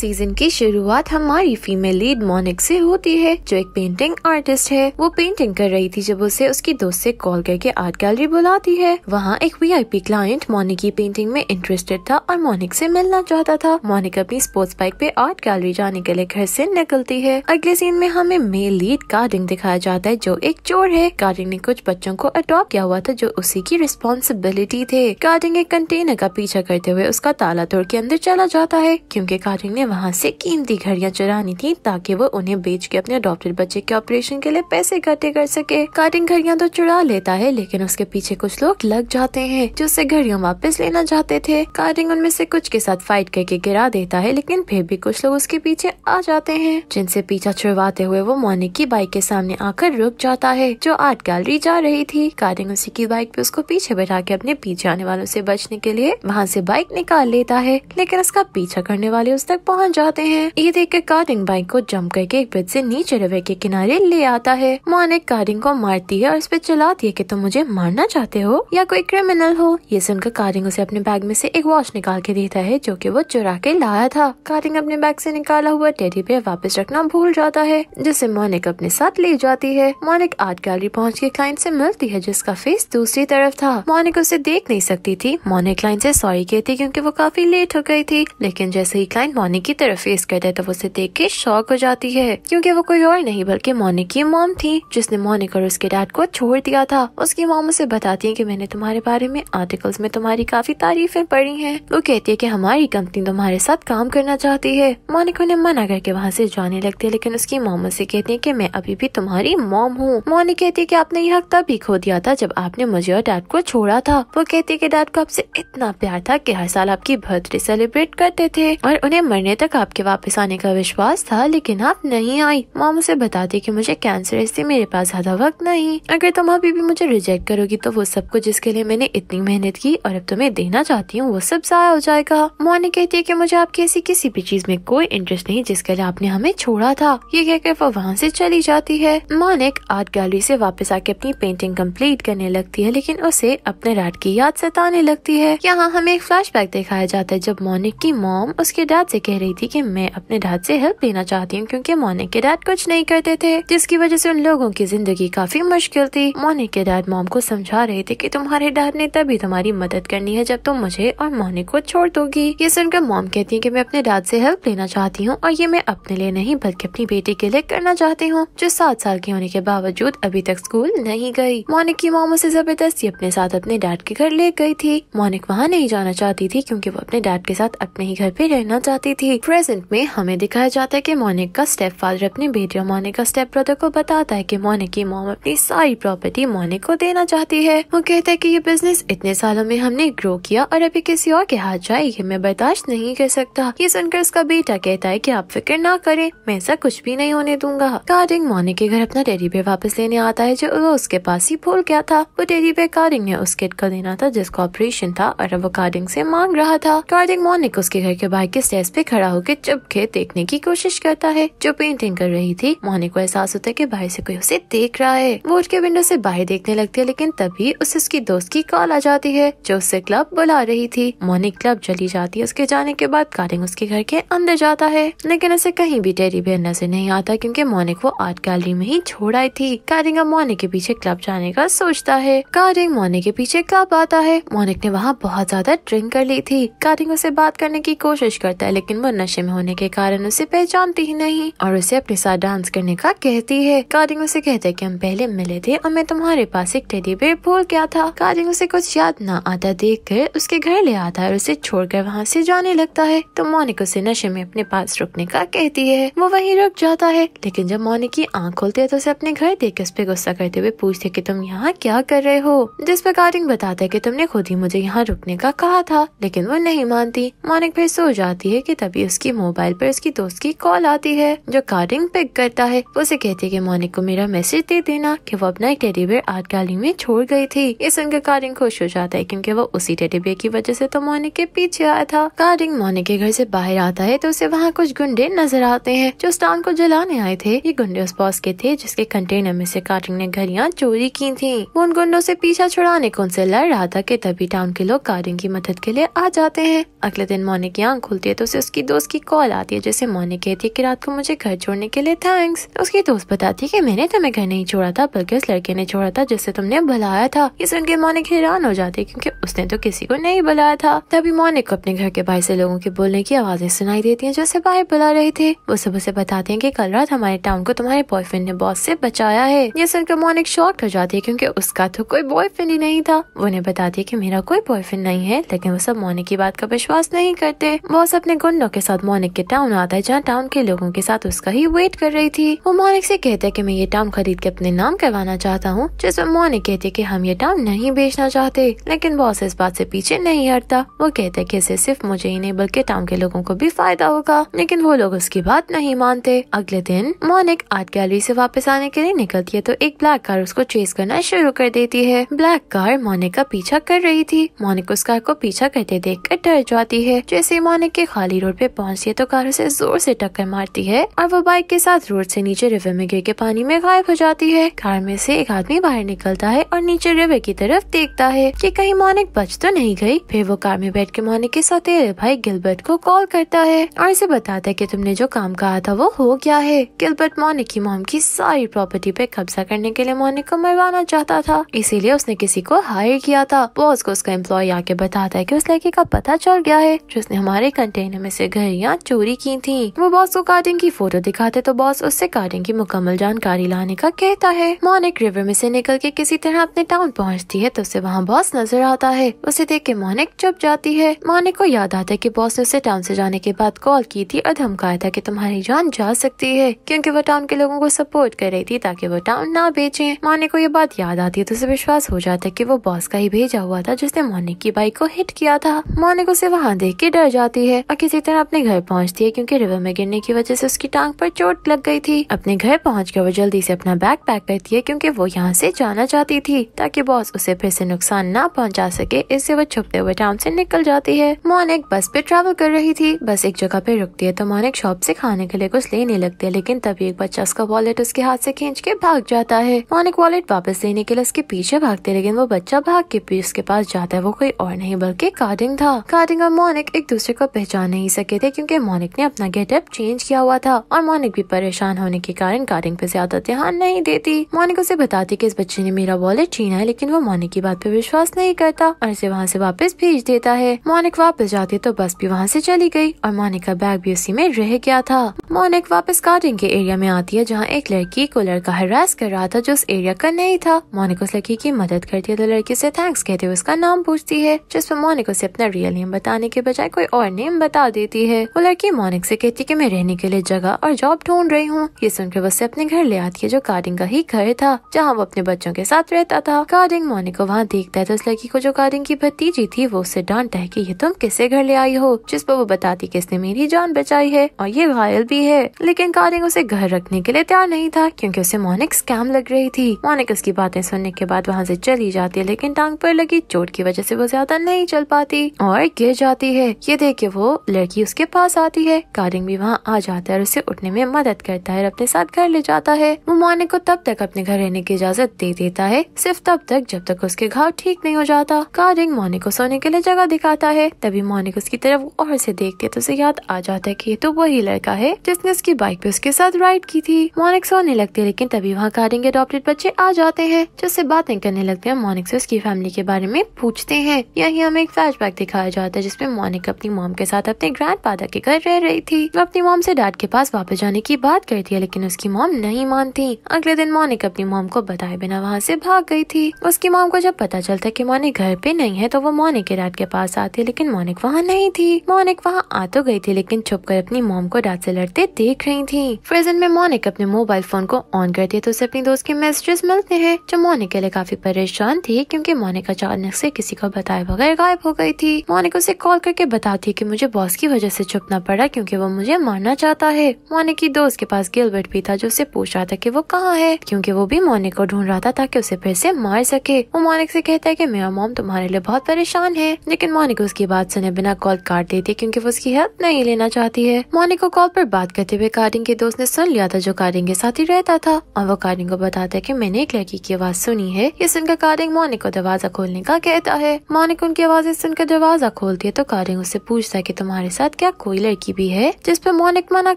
Season की शुरुआत हमारी फीमेल लीड मोनिक से होती है जो एक पेंटिंग आर्टिस्ट है वो पेंटिंग कर रही थी जब उसे उसकी दोस्त से कॉल करके आर्ट गैलरी बुलाती है वहाँ एक वीआईपी क्लाइंट मोनिक की पेंटिंग में इंटरेस्टेड था और मोनिक से मिलना चाहता था मोनिक अपनी स्पोर्ट्स बाइक पे आर्ट गैलरी जाने के लिए घर से निकलती है अगले सीन में हमें मेल लीड कार्डिंग दिखाया जाता है जो एक चोर है कार्डिंग ने कुछ बच्चों को अडॉप्ट किया हुआ था जो उसी की रिस्पॉन्सिबिलिटी थे कार्डिंग एक कंटेनर का पीछा करते हुए उसका ताला तोड़ के अंदर चला जाता है क्यूँकी कार्डिंग ने वहाँ से कीमती घड़ियाँ चुरानी थी ताकि वो उन्हें बेच के अपने अडोप्टेड बच्चे के ऑपरेशन के लिए पैसे इकट्ठे कर सके कार्टन घड़िया तो चुरा लेता है लेकिन उसके पीछे कुछ लोग लग जाते हैं जो उससे घड़ियाँ वापस लेना चाहते थे कार्टिंग उनमें से कुछ के साथ फाइट करके गिरा देता है लेकिन फिर भी कुछ लोग उसके पीछे आ जाते हैं जिनसे पीछा छुड़वाते हुए वो मोनिक की बाइक के सामने आकर रुक जाता है जो आर्ट गैलरी जा रही थी कार्टिंग उसी की बाइक पे उसको पीछे बैठा के अपने पीछे आने वालों से बचने के लिए वहाँ से बाइक निकाल लेता है लेकिन उसका पीछा करने वाले उस तक पहुँच वहाँ जाते हैं ये देख कर कारिंग बाइक को जम करके एक ब्रिज से नीचे रवे के किनारे ले आता है मोनिक कारिंग को मारती है और इस पर चलाती है की तुम मुझे मारना चाहते हो या कोई क्रिमिनल हो ये सुनकर कारिंग उसे अपने बैग में से एक वॉच निकाल के देता है जो की वो चुरा के लाया था कारिंग अपने बैग से निकाला हुआ टेडी पे वापस रखना भूल जाता है जिसे मोनिक अपने साथ ले जाती है मोनिक आर्ट गैलरी पहुँच के क्लाइंट से मिलती है जिसका फेस दूसरी तरफ था मोनिक उसे देख नहीं सकती थी मोनिक क्लाइंट से सॉरी कहती क्योंकि वो काफी लेट हो गई थी लेकिन जैसे ही क्लाइंट मोनिक की तरफ फेस करता है तब उसे देख के शौक हो जाती है क्योंकि वो कोई और नहीं बल्कि मोनिक की मोम थी जिसने मोनिक और उसके डैड को छोड़ दिया था उसकी मोम उसे बताती है की मैंने तुम्हारे बारे में आर्टिकल्स में तुम्हारी काफी तारीफें पढ़ी है वो कहती है की हमारी कंपनी तुम्हारे साथ काम करना चाहती है मोनिक उन्हें मना करके वहाँ ऐसी जाने लगती है लेकिन उसकी मोम उसे कहती है की मैं अभी भी तुम्हारी मोम हूँ मोनिक कहती है की आपने यह हक तभी खो दिया था जब आपने मुझे और डैड को छोड़ा था वो कहती है की डैड को आपसे इतना प्यार था की हर साल आपकी बर्थडे सेलिब्रेट करते थे और उन्हें मरने तक आपके वापस आने का विश्वास था लेकिन आप नहीं आई मॉम उसे बताती कि मुझे कैंसर इसलिए मेरे पास ज्यादा वक्त नहीं अगर तुम अभी भी मुझे रिजेक्ट करोगी तो वो सब कुछ जिसके लिए मैंने इतनी मेहनत की और अब तुम्हें देना चाहती हूँ वो सब जया हो जाएगा मोनी कहती है की मुझे आपकी ऐसी किसी भी चीज में कोई इंटरेस्ट नहीं जिसके लिए आपने हमें छोड़ा था ये कहकर वो वहाँ ऐसी चली जाती है मोनिक आर्ट गैलरी से वापस आके अपनी पेंटिंग कंप्लीट करने लगती है लेकिन उसे अपने रात की याद सताने लगती है यहाँ हमें एक फ्लैशबैक दिखाया जाता है जब मोनिक की मॉम उसके डैड से कह रही रही थी कि मैं अपने डैड से हेल्प लेना चाहती हूँ क्योंकि मोनिक के डैड कुछ नहीं करते थे जिसकी वजह से उन लोगों की जिंदगी काफी मुश्किल थी मोनिक के डैड मॉम को समझा रहे थे की तुम्हारे डैड ने तभी तुम्हारी मदद करनी है जब तुम मुझे और मोनिक को छोड़ दोगी ये सुनकर मॉम कहती है की मैं अपने डैड से हेल्प लेना चाहती हूँ और ये मैं अपने लिए नहीं बल्कि अपनी बेटी के लिए करना चाहती हूँ जो सात साल की होने के बावजूद अभी तक स्कूल नहीं गई मोनिक की मोम उसे जबरदस्ती अपने साथ अपने डैड के घर ले गई थी मोनिक वहाँ नहीं जाना चाहती थी क्योंकि वो अपने डैड के साथ अपने ही घर पे रहना चाहती थी प्रेजेंट में हमें दिखाया जाता है कि मोनिक का स्टेप फादर अपनी बेटी और मोनिक का स्टेप ब्रदर को बताता है कि मोनिक की मोम अपनी सारी प्रॉपर्टी मोनिक को देना चाहती है वो कहता है कि ये बिजनेस इतने सालों में हमने ग्रो किया और अभी किसी और के हाथ जाए ये मैं बर्दाश्त नहीं कर सकता ये सुनकर उसका बेटा कहता है की आप फिक्र ना करें मैं ऐसा कुछ भी नहीं होने दूंगा कार्डिंग मोनिक के घर अपना डेरी पे वापस लेने आता है जो वो उसके पास ही भूल गया था वो डेरी पे कार्डिंग ने उस किट को देना था जिसका ऑपरेशन था और वो कार्डिंग से मांग रहा था कार्डिंग मोनिक उसके घर के बाहर के स्टेज पे खड़ा राहु के चुपके देखने की कोशिश करता है जो पेंटिंग कर रही थी मोहनी को एहसास होता है की बाहर से कोई उसे देख रहा है वो उठ के विंडो से बाहर देखने लगती है लेकिन तभी उसे उसकी दोस्त की कॉल आ जाती है जो उसे क्लब बुला रही थी मोहनी क्लब चली जाती है उसके जाने के बाद कारिंग उसके घर के अंदर जाता है लेकिन उसे कहीं भी टेरी बेयर नजर नहीं आता क्योंकि मोनिक वो आर्ट गैलरी में ही छोड़ आई थी कारिंग अब मोनिक के पीछे क्लब जाने का सोचता है कारिंग मोनिक के पीछे क्लब आता है मोनिक ने वहाँ बहुत ज्यादा ड्रिंक कर ली थी कारिंग उसे बात करने की कोशिश करता है लेकिन वो नशे में होने के कारण उसे पहचानती ही नहीं और उसे अपने साथ डांस करने का कहती है कारिंग उसे कहते की हम पहले मिले थे और मैं तुम्हारे पास एक टेडी बेयर भूल गया था कारिंग उसे कुछ याद न आता देख कर उसके घर ले आता है और उसे छोड़ कर वहाँ से जाने लगता है तो मोनिक उसे नशे में अपने पास रुकने का कहती है वो वही रुक जाता है लेकिन जब मोनिक की आँख खोलती है तो उसे अपने घर देख उस पर गुस्सा करते हुए पूछते की तुम यहाँ क्या कर रहे हो जिस पर कारिंग बताता है की तुमने खुद ही मुझे यहाँ रुकने का कहा था लेकिन वो नहीं मानती मोनिक फिर सो जाती है की तभी तभी उसकी मोबाइल पर उसकी दोस्त की कॉल आती है जो कार्डिंग पिक करता है वो उसे कहती है कि मोनिक को मेरा मैसेज दे देना कि वो अपना एक टेडी बेयर आर्ट गैलरी में छोड़ गई थी इस सुनकर कार्डिंग खुश हो जाता है क्योंकि वो उसी टेडी बेयर की वजह से तो मोनिक के पीछे आया था कार्डिंग मोनिक के घर से बाहर आता है तो उसे वहाँ कुछ गुंडे नजर आते हैं जो उस टाउन को जलाने आए थे ये गुंडे उस बॉस के थे जिसके कंटेनर में से कार्डिंग ने घड़ियाँ चोरी की थी वो उन गुंडों से पीछा छुड़ाने को उनसे लड़ रहा था की तभी टाउन के लोग कार्डिंग की मदद के लिए आ जाते हैं अगले दिन मोनिक की आँख खुलती है तो उसे उसकी दोस्त की कॉल आती है जैसे मोनिक कहती है कि रात को मुझे घर छोड़ने के लिए थैंक्स उसकी दोस्त बताती है कि मैंने तुम्हें घर नहीं छोड़ा था बल्कि उस लड़के ने छोड़ा था जिससे तुमने बुलाया था ये सुन के मोनिक हैरान हो जाती है क्योंकि उसने तो किसी को नहीं बुलाया था तभी मोनिक को अपने घर के बाहर से लोगों के बोलने की आवाजें सुनाई देती है जो भाई बाहर बुला रहे थे वो सब उसे बताते हैं की कल रात हमारे टाउन को तुम्हारे बॉयफ्रेंड ने बॉस से बचाया है ये सुनकर मोनिक शॉक हो जाती है क्यूँकी उसका तो कोई बॉयफ्रेंड ही नहीं था वो उन्हें बताती है की मेरा कोई बॉयफ्रेंड नहीं है लेकिन वो सब मोनिक की बात का विश्वास नहीं करते बॉस अपने गुंडों के साथ मोनिक के टाउन आता है जहाँ टाउन के लोगों के साथ उसका ही वेट कर रही थी वो मोनिक से कहते है कि मैं ये टाउन खरीद के अपने नाम करवाना चाहता हूँ जिसमें मोनिक कहते है कि हम ये टाउन नहीं बेचना चाहते लेकिन बॉस इस बात से पीछे नहीं हटता वो कहते है कि इसे सिर्फ मुझे ही नहीं बल्कि टाउन के लोगों को भी फायदा होगा लेकिन वो लोग उसकी बात नहीं मानते अगले दिन मोनिक आर्ट गैलरी से वापस आने के लिए निकलती है तो एक ब्लैक कार उसको चेस करना शुरू कर देती है ब्लैक कार मोनिक का पीछा कर रही थी मोनिक उस कार को पीछा करते देख कर डर जाती है जैसे मोनिक के खाली रोड पे पे पहुंचती है तो कार उसे जोर से टक्कर मारती है और वो बाइक के साथ रोड से नीचे रिवर में गिर के पानी में गायब हो जाती है कार में से एक आदमी बाहर निकलता है और नीचे रिवर की तरफ देखता है कि कहीं मोनिक बच तो नहीं गई फिर वो कार में बैठ के मोनिक के सौतेरे भाई गिलबर्ट को कॉल करता है और इसे बताता है की तुमने जो काम कहा था वो हो गया है गिलबर्ट मोनिक की मोम की सारी प्रॉपर्टी पे कब्जा करने के लिए मोनिक को मरवाना चाहता था इसीलिए उसने किसी को हायर किया था बॉस को उसका एम्प्लॉय आके बताता है की उस लड़की का पता चल गया है जिसने हमारे कंटेनर में से घड़ियाँ चोरी की थी वो बॉस को कार्टिंग की फोटो दिखाते तो बॉस उससे कार्टिंग की मुकम्मल जानकारी लाने का कहता है मोनिक रिवर में से निकल के किसी तरह अपने टाउन पहुँचती है तो उसे वहाँ बॉस नजर आता है उसे देख के मोनिक चुप जाती है मोनिक को याद आता है की बॉस ने उसे टाउन से जाने के बाद कॉल की थी और धमकाया था की तुम्हारी जान जा सकती है क्यूँकी वो टाउन के लोगो को सपोर्ट कर रही थी ताकि वो टाउन ना बेचे मोनिक को ये बात याद आती है तो उसे विश्वास हो जाता है की वो बॉस का ही भेजा हुआ था जिसने मोनिक की बाइक को हिट किया था मोनिक उसे वहाँ देख के डर जाती है और किसी तरह अपने घर पहुंचती है क्योंकि रिवर में गिरने की वजह से उसकी टांग पर चोट लग गई थी अपने घर पहुंच कर वो जल्दी से अपना बैग पैक करती है क्योंकि वो यहाँ से जाना चाहती थी ताकि बॉस उसे फिर से नुकसान ना पहुंचा सके इससे वो छुपते हुए टाउन से निकल जाती है मोनिक बस पे ट्रैवल कर रही थी बस एक जगह पे रुकती है तो मोनिक शॉप से खाने के लिए कुछ लेने लगती है लेकिन तभी एक बच्चा उसका वॉलेट उसके हाथ से खींच के भाग जाता है मोनिक वॉलेट वापस लेने के लिए उसके पीछे भागते लेकिन वो बच्चा भाग के उसके पास जाता है वो कोई और नहीं बल्कि कार्डिंग था कार्डिंग और मोनिक एक दूसरे को पहचान नहीं सके सकते थे क्योंकि मोनिक ने अपना गेटअप चेंज किया हुआ था और मोनिक भी परेशान होने के कारण कारिंग पे ज्यादा ध्यान नहीं देती मोनिक उसे बताती की इस बच्चे ने मेरा वॉलेट छीना है लेकिन वो मोनिक की बात पे विश्वास नहीं करता और इसे वहाँ से वापस भेज देता है मोनिक वापस जाती तो बस भी वहाँ से चली गई और मोनिक का बैग भी उसी में रह गया था मोनिक वापस कार्टिंग के एरिया में आती है जहाँ एक लड़की को लड़का हरास कर रहा था जो उस एरिया का नहीं था मोनिक उस लड़की की मदद करती है तो लड़की से थैंक्स कहते हुए उसका नाम पूछती है जिसमें मोनिक उसे अपना रियल नेम बताने के बजाय कोई और नेम बता देती होती है वो लड़की मोनिक से कहती कि मैं रहने के लिए जगह और जॉब ढूंढ रही हूँ ये सुनकर वह अपने घर ले आती है जो कार्डिंग का ही घर था जहाँ वो अपने बच्चों के साथ रहता था कार्डिंग मोनिक को वहाँ देखता है तो उस लड़की को जो कार्डिंग की भतीजी थी वो उसे डांटता है की ये तुम किसे घर ले आई हो जिस पर वो बताती की इसने मेरी जान बचाई है और ये घायल भी है लेकिन कार्डिंग उसे घर रखने के लिए तैयार नहीं था क्यूँकी उसे मोनिक स्कैम लग रही थी मोनिक उसकी बातें सुनने के बाद वहाँ ऐसी चली जाती है लेकिन टांग पर लगी चोट की वजह से वो ज्यादा नहीं चल पाती और गिर जाती है ये देख के वो लड़की उसके पास आती है कारिंग भी वहाँ आ जाता है और उसे उठने में मदद करता है और अपने साथ घर ले जाता है वो मोने को तब तक अपने घर रहने की इजाजत दे देता है सिर्फ तब तक जब तक उसके घाव ठीक नहीं हो जाता कारिंग मोने को सोने के लिए जगह दिखाता है तभी मोनिक उसकी तरफ और से देखते है तो उसे याद आ जाता है की तो वही लड़का है जिसने उसकी बाइक पे उसके साथ राइड की थी मोनिक सोने लगती है लेकिन तभी वहाँ कारिंग के अडोप्टेड बच्चे आ जाते हैं जिससे बातें करने लगते हैं मोनिक से उसकी फैमिली के बारे में पूछते हैं यही हमें एक फ्लैश दिखाया जाता है जिसमे मोनिक अपनी मोम के साथ अपने ग्रैंड डैड पादा के घर रह रही थी वो अपनी मोम से डैड के पास वापस जाने की बात करती है लेकिन उसकी मोम नहीं मानती अगले दिन मोनिक अपनी मोम को बताए बिना वहाँ से भाग गई थी उसकी मोम को जब पता चलता कि मोनिक घर पे नहीं है तो वो मोनिक के डैड के पास आती लेकिन मोनिक वहाँ नहीं थी मोनिक वहाँ आ तो गई थी लेकिन छुप कर अपनी मोम को डैड से लड़ते देख रही थी प्रेजेंट में मोनिक अपने मोबाइल फोन को ऑन करती है तो उसे अपनी दोस्त के मैसेजेस मिलते हैं जो मोनिक के लिए काफी परेशान थी क्योंकि मोनिक अचानक से किसी को बताए बगैर गायब हो गई थी मोनिक उसे कॉल करके बताती है की मुझे बॉस की वजह वजह से छुपना पड़ा क्योंकि वो मुझे मारना चाहता है मोने की दोस्त के पास गिलबर्ट भी था जो उसे पूछ रहा था कि वो कहाँ है क्योंकि वो भी मोनिक को ढूंढ रहा था ताकि उसे फिर से मार सके वो मोनिक से कहता है कि मेरा मोम तुम्हारे लिए बहुत परेशान है लेकिन मोनिक उसकी बात सुने बिना कॉल काट देती है क्योंकि वो उसकी हेल्प नहीं लेना चाहती है मोनिक को कॉल पर बात करते हुए कारिंग के दोस्त ने सुन लिया था जो कारिंग के साथ ही रहता था और वो कारिंग को बताता है की मैंने एक लड़की की आवाज़ सुनी है ये सुनकर कारिंग मोनिक को दरवाजा खोलने का कहता है मोनिक उनकी आवाज़ें सुनकर दरवाजा खोलती है तो कारिंग उससे पूछता है की तुम्हारे साथ क्या कोई लड़की भी है जिस पर मोनिक मना